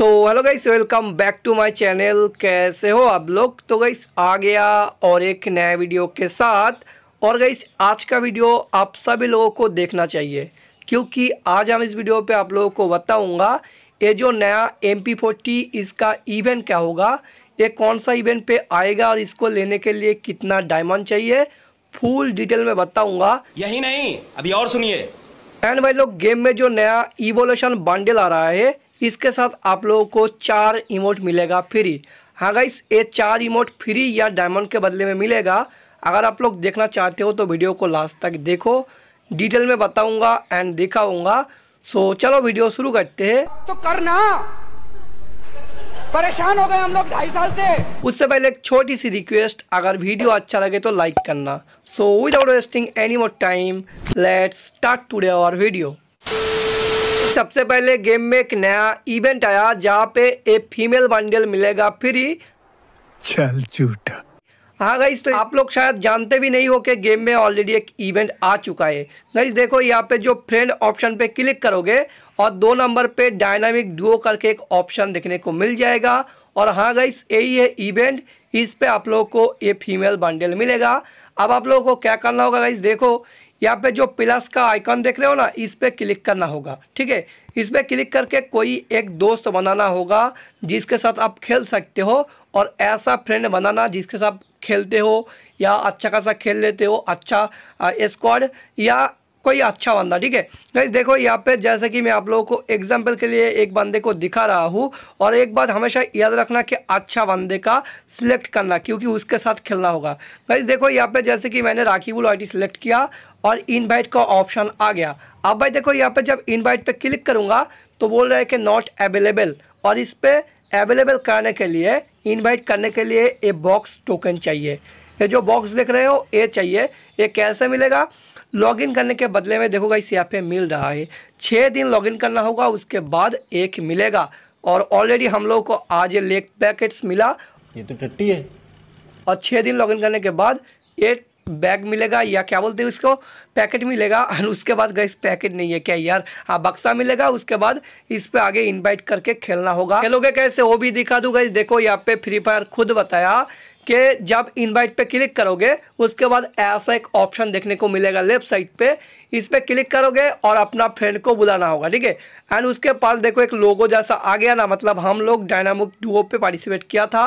so hello guys welcome back to my channel कैसे हो आप लोग तो गाइस आ गया और एक नया वीडियो के साथ और गाइस आज का वीडियो आप सभी लोगों को देखना चाहिए क्योंकि आज हम इस वीडियो पे आप लोगों को बताऊंगा ये जो नया एम पी फोर्टी इसका इवेंट क्या होगा ये कौन सा इवेंट पे आएगा और इसको लेने के लिए कितना डायमंड चाहिए फुल डिटेल में बताऊँगा यही नहीं अभी और सुनिए एंड भाई लोग गेम में जो नया इवोल्यूशन बंडल आ रहा है इसके साथ आप लोगों को चार इमोट मिलेगा फ्री हाँ गाइस ये चार इमोट फ्री या डायमंड के बदले में मिलेगा अगर आप लोग देखना चाहते हो तो वीडियो को लास्ट तक देखो डिटेल में बताऊंगा एंड दिखाऊंगा सो चलो वीडियो शुरू करते हैं तो करना परेशान हो गए हम लोग ढाई साल से उससे पहले एक छोटी सी रिक्वेस्ट अगर वीडियो अच्छा लगे तो लाइक करना so without wasting any more time let start today our video सबसे पहले गेम में एक नया इवेंट आया जहाँ पे एक फीमेल बंडल मिलेगा फ्री चल झूठा हाँ गाइज तो आप लोग शायद जानते भी नहीं हो कि गेम में ऑलरेडी एक इवेंट आ चुका है गाइज देखो यहाँ पे जो फ्रेंड ऑप्शन पे क्लिक करोगे और दो नंबर पे डायनामिक डुओ करके एक ऑप्शन देखने को मिल जाएगा और हाँ गाइस यही है इवेंट इस पे आप लोगों को ये फीमेल बंडल मिलेगा अब आप लोगों को क्या करना होगा गाइस देखो यहाँ पे जो प्लस का आइकन देख रहे हो ना इस पर क्लिक करना होगा ठीक है इस पर क्लिक करके कोई एक दोस्त बनाना होगा जिसके साथ आप खेल सकते हो और ऐसा फ्रेंड बनाना जिसके साथ खेलते हो या अच्छा खासा खेल लेते हो अच्छा स्क्वाड या कोई अच्छा बंदा ठीक है गाइज देखो यहाँ पे जैसे कि मैं आप लोगों को एग्जाम्पल के लिए एक बंदे को दिखा रहा हूँ और एक बात हमेशा याद रखना कि अच्छा बंदे का सिलेक्ट करना क्योंकि उसके साथ खेलना होगा गाइज देखो यहाँ पे जैसे कि मैंने बुल आई सिलेक्ट किया और इनवाइट का ऑप्शन आ गया अब भाई देखो यहाँ पे जब इनवाइट पे क्लिक करूँगा तो बोल रहे हैं कि नॉट अवेलेबल और इस पर अवेलेबल करने के लिए इनवाइट करने के लिए ए बॉक्स टोकन चाहिए ये जो बॉक्स देख रहे हो ये चाहिए ये कैसे मिलेगा लॉगिन करने के बदले में देखो गाइस यहाँ पे मिल रहा है छः दिन लॉगिन करना होगा उसके बाद एक मिलेगा और ऑलरेडी हम लोग को आज ये लेग पैकेट्स मिला ये तो टट्टी है और छः दिन लॉगिन करने के बाद एक बैग मिलेगा या क्या बोलते हैं उसको पैकेट मिलेगा और उसके बाद गैस पैकेट नहीं है क्या यार हाँ बक्सा मिलेगा उसके बाद इस पे आगे इनवाइट करके खेलना होगा खेलोगे कैसे वो भी दिखा दूंगा देखो यहाँ पे फ्री फायर खुद बताया के जब इनवाइट पे क्लिक करोगे उसके बाद ऐसा एक ऑप्शन देखने को मिलेगा लेफ्ट साइड पे इस पर क्लिक करोगे और अपना फ्रेंड को बुलाना होगा ठीक है एंड उसके पास देखो एक लोगो जैसा आ गया ना मतलब हम लोग डायनामिक डुओ पे पार्टिसिपेट किया था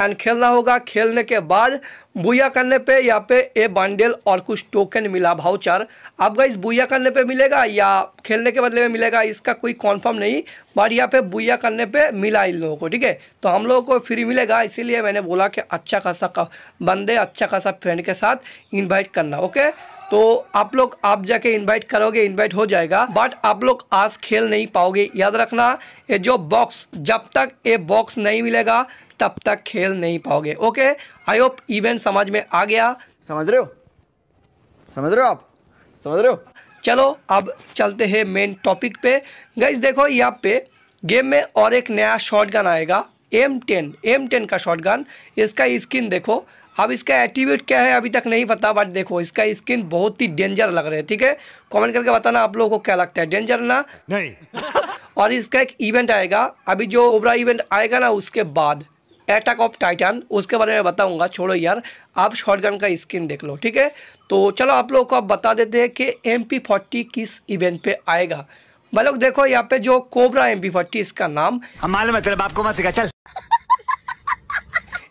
एंड खेलना होगा खेलने के बाद बुया करने पे यहाँ पे ए बंडल और कुछ टोकन मिला भाउचर आपका गाइस बुया करने पे मिलेगा या खेलने के बदले में मिलेगा इसका कोई कॉन्फर्म नहीं बट यहाँ पे बुया करने पे मिला इन लोगों को ठीक है तो हम लोगों को फ्री मिलेगा इसीलिए मैंने बोला कि अच्छा खासा बंदे अच्छा खासा फ्रेंड के साथ इन्वाइट करना ओके तो आप लोग आप जाके इन्वाइट करोगे इन्वाइट हो जाएगा बट आप लोग आज खेल नहीं पाओगे याद रखना ये जो बॉक्स जब तक ये बॉक्स नहीं मिलेगा तब तक खेल नहीं पाओगे ओके आई होप इवेंट समझ में आ गया समझ रहे हो समझ रहे हो आप समझ रहे हो चलो अब चलते हैं मेन टॉपिक पे गई देखो यहाँ पे गेम में और एक नया शॉटगन आएगा एम टेन एम टेन का शॉटगन इसका स्किन देखो अब इसका एट्रीब्यूट क्या है अभी तक नहीं पता बट देखो इसका स्किन बहुत ही डेंजर लग रहा है ठीक है कमेंट करके बताना आप लोगों को क्या लगता है डेंजर ना नहीं और इसका एक इवेंट आएगा अभी जो ओबरा इवेंट आएगा ना उसके बाद एटक ऑफ टाइटन उसके बारे में बताऊंगा छोड़ो यार आप शॉटगन का स्किन देख लो ठीक है तो चलो आप लोगों को आप बता देते हैं कि एम पी फोर्टी किस इवेंट पे आएगा मतलब देखो यहाँ पे जो कोबरा एम पी फोर्टी इसका नाम हमारे मतलब आपको मत सिखा चल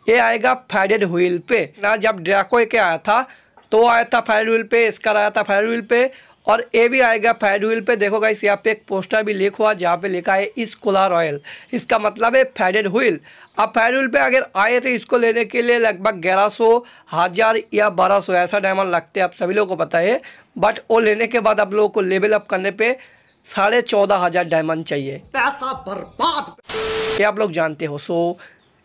ये आएगा फाइडेड व्हील पे ना जब ड्रैको के आया था तो आया था फायर व्हील पे इसका आया था फायर व्हील पे और ए भी आएगा फैड व्हील पे देखो गाइस यहाँ पे एक पोस्टर भी लिख हुआ जहाँ पे लिखा है इस कोलार ऑयल इसका मतलब है फैडेड व्हील अब फैड व्हील पे अगर आए तो इसको लेने के लिए लगभग ग्यारह सौ हज़ार या बारह सौ ऐसा डायमंड लगते हैं आप सभी लोगों को पता है बट वो लेने के बाद आप लोगों को लेवल अप करने पर साढ़े चौदह हज़ार डायमंड चाहिए पैसा बर्बाद ये आप लोग जानते हो सो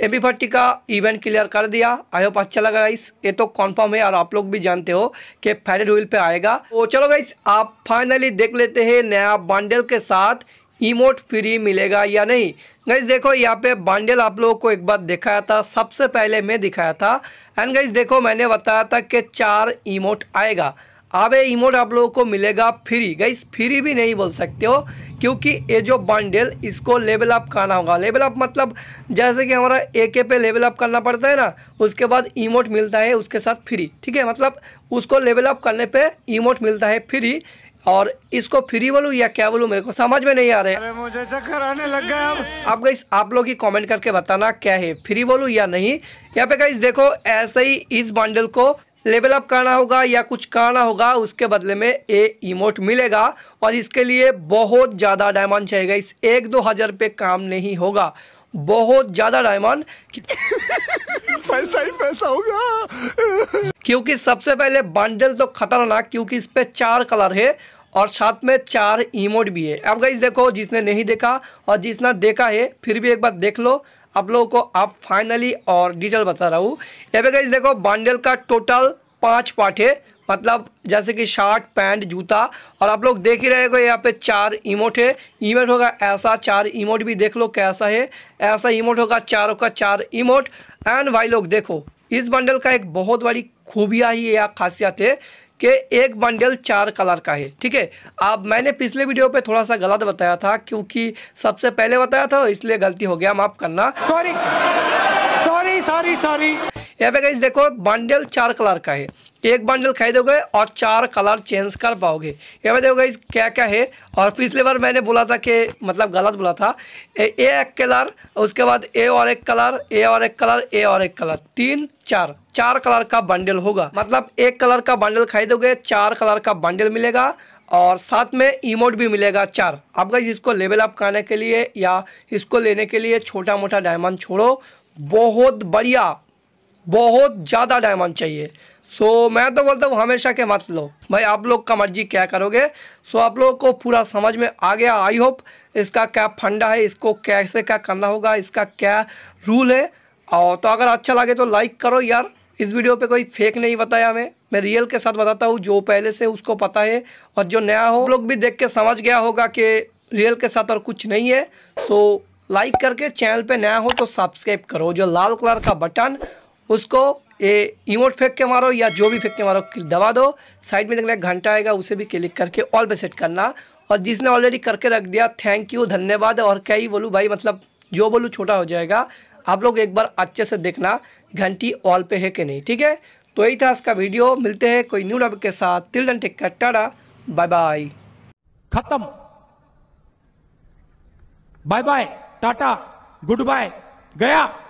ए बी फोर्टी का इवेंट क्लियर कर दिया आई होप अच्छा लगा गाइस ये तो कॉन्फर्म है और आप लोग भी जानते हो कि फेडेड व्हील पे आएगा तो चलो गाइस आप फाइनली देख लेते हैं नया बंडल के साथ इमोट फ्री मिलेगा या नहीं गाइस देखो यहाँ पे बंडल आप लोगों को एक बार दिखाया था सबसे पहले मैं दिखाया था एंड गाइस देखो मैंने बताया था कि चार इमोट आएगा अब ये इमोट आप लोगों को मिलेगा फ्री गाइस फ्री भी नहीं बोल सकते हो क्योंकि ये जो बंडल इसको लेवल अप करना होगा लेवल अप मतलब जैसे कि हमारा ए के पे लेवल अप करना पड़ता है ना उसके बाद इमोट मिलता है उसके साथ फ्री ठीक है मतलब उसको लेवल अप करने पे इमोट मिलता है फ्री और इसको फ्री बोलूँ या क्या बोलूँ मेरे को समझ में नहीं आ रहा है मुझे चक्कर आने लग गया अब आप गई आप लोग ही कमेंट करके बताना क्या है फ्री बोलूँ या नहीं यहाँ पे गई देखो ऐसे ही इस बंडल को लेवल अप करना होगा या कुछ करना होगा उसके बदले में ए इमोट मिलेगा और इसके लिए बहुत ज़्यादा डायमंड चाहिए इस एक दो हज़ार पे काम नहीं होगा बहुत ज़्यादा डायमंड पैसा ही पैसा होगा क्योंकि सबसे पहले बंडल तो खतरनाक क्योंकि इस पर चार कलर है और साथ में चार इमोट भी है अब गई देखो जिसने नहीं देखा और जिसने देखा है फिर भी एक बार देख लो आप लोगों को आप फाइनली और डिटेल बता रहा हूँ यहाँ पे कहीं देखो बंडल का टोटल पाँच पार्ट है मतलब जैसे कि शर्ट पैंट जूता और आप लोग देख ही रहे हो यहाँ पे चार इमोट है इमोट होगा ऐसा चार इमोट भी देख लो कैसा है ऐसा इमोट होगा चारों का चार इमोट एंड भाई लोग देखो इस बंडल का एक बहुत बड़ी खूबिया ही या खासियत है कि एक बंडल चार कलर का है ठीक है अब मैंने पिछले वीडियो पे थोड़ा सा गलत बताया था क्योंकि सबसे पहले बताया था इसलिए गलती हो गया माफ करना सॉरी सॉरी सॉरी सॉरी यहाँ पे गई देखो बंडल चार कलर का है एक बंडल खरीदोगे और चार कलर चेंज कर पाओगे यहाँ पे देखो क्या क्या है और पिछले बार मैंने बोला था कि मतलब गलत बोला था ए, ए एक कलर उसके बाद ए और एक कलर ए और एक कलर ए और एक कलर तीन चार चार कलर का बंडल होगा मतलब एक कलर का बंडल खरीदोगे चार कलर का बंडल मिलेगा और साथ में इमोट भी मिलेगा चार अब गाइज इसको लेवल अप करने के लिए या इसको लेने के लिए छोटा मोटा डायमंड छोड़ो बहुत बढ़िया बहुत ज़्यादा डायमंड चाहिए सो so, मैं तो बोलता हूँ हमेशा के मत लो भाई आप लोग का मर्जी क्या करोगे सो so, आप लोगों को पूरा समझ में आ गया आई होप इसका क्या फंडा है इसको कैसे क्या करना होगा इसका क्या रूल है और तो अगर अच्छा लगे तो लाइक करो यार इस वीडियो पे कोई फेक नहीं बताया हमें मैं रियल के साथ बताता हूँ जो पहले से उसको पता है और जो नया हो लोग भी देख के समझ गया होगा कि रियल के साथ और कुछ नहीं है सो so, लाइक करके चैनल पे नया हो तो सब्सक्राइब करो जो लाल कलर का बटन उसको ये इमोट फेंक के मारो या जो भी फेंक के मारो दबा दो साइड में देखना एक घंटा आएगा उसे भी क्लिक करके ऑल पे सेट करना और जिसने ऑलरेडी करके रख दिया थैंक यू धन्यवाद और क्या ही बोलूँ भाई मतलब जो बोलूँ छोटा हो जाएगा आप लोग एक बार अच्छे से देखना घंटी ऑल पे है कि नहीं ठीक है तो यही था इसका वीडियो मिलते हैं कोई न्यू टॉपिक के साथ till then take tata bye bye खत्म bye bye tata goodbye गया